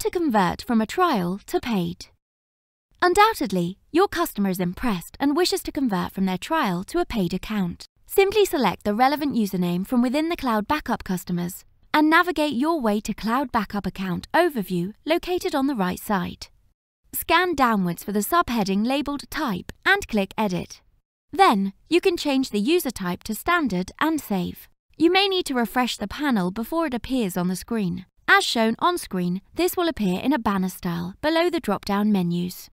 to convert from a trial to paid. Undoubtedly, your customer is impressed and wishes to convert from their trial to a paid account. Simply select the relevant username from within the Cloud Backup customers and navigate your way to Cloud Backup Account Overview located on the right side. Scan downwards for the subheading labelled Type and click Edit. Then, you can change the user type to Standard and save. You may need to refresh the panel before it appears on the screen. As shown on screen, this will appear in a banner style below the drop-down menus.